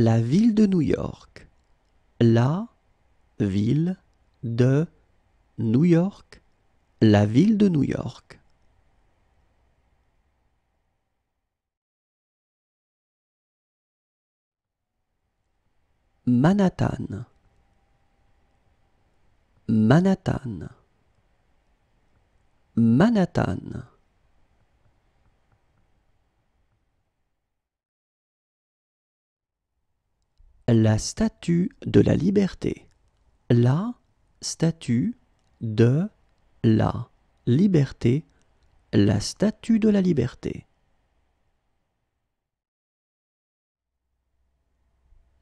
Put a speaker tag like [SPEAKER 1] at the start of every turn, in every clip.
[SPEAKER 1] la ville de New York. La ville de New York.
[SPEAKER 2] La ville de New York. Manhattan. Manhattan.
[SPEAKER 1] Manhattan. la statue de la liberté. La statue de la liberté. La statue de la liberté.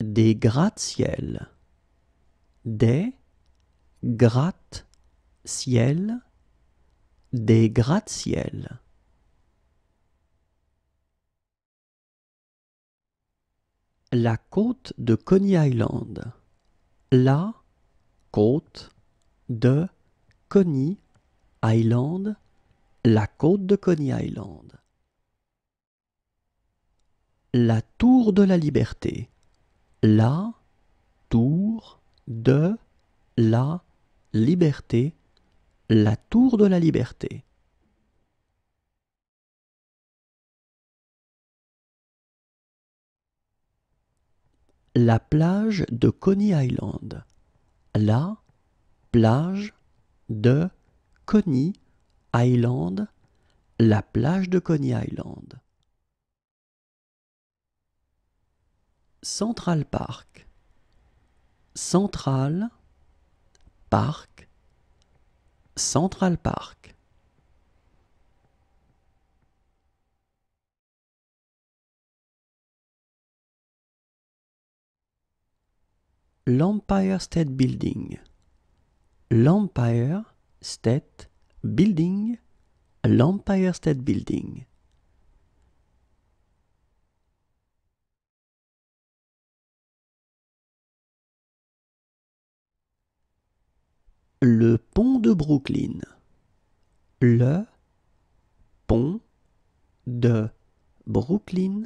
[SPEAKER 1] Des gratte-ciel. Des gratte-ciel. Des gratte-ciel. la côte de Coney Island. La côte de Coney Island. La côte de Coney Island. La tour de la liberté. La tour de la liberté. La tour
[SPEAKER 2] de la liberté. la plage de Coney
[SPEAKER 1] Island. La plage de Coney Island. La plage de Coney Island. Central Park. Central Park. Central
[SPEAKER 2] Park. l'Empire State Building. L'Empire State Building. L'Empire State Building. Le pont de Brooklyn.
[SPEAKER 1] Le pont de Brooklyn.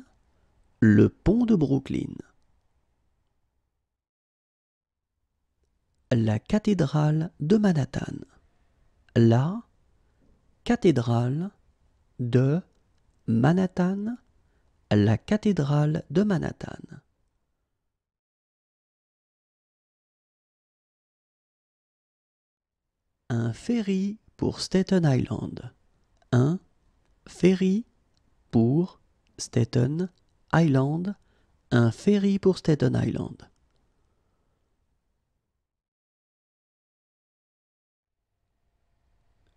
[SPEAKER 1] Le pont de Brooklyn. la cathédrale de Manhattan. La cathédrale de Manhattan.
[SPEAKER 2] La cathédrale de Manhattan. Un ferry pour Staten Island. Un ferry pour
[SPEAKER 1] Staten Island. Un ferry pour Staten Island.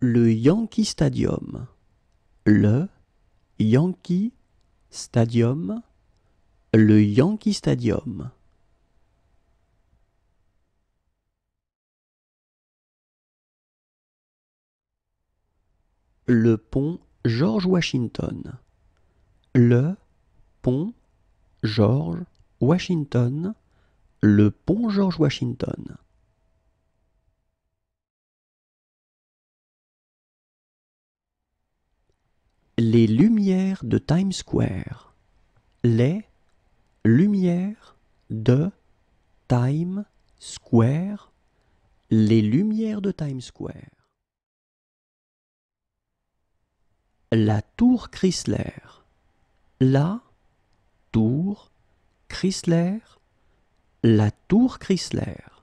[SPEAKER 2] le Yankee Stadium. Le Yankee Stadium. Le Yankee Stadium. Le pont George Washington. Le pont
[SPEAKER 1] George Washington. Le pont George
[SPEAKER 2] Washington. Les lumières de Times Square.
[SPEAKER 1] Les lumières de Times Square. Les lumières de Times Square. La tour Chrysler. La tour Chrysler. La tour Chrysler.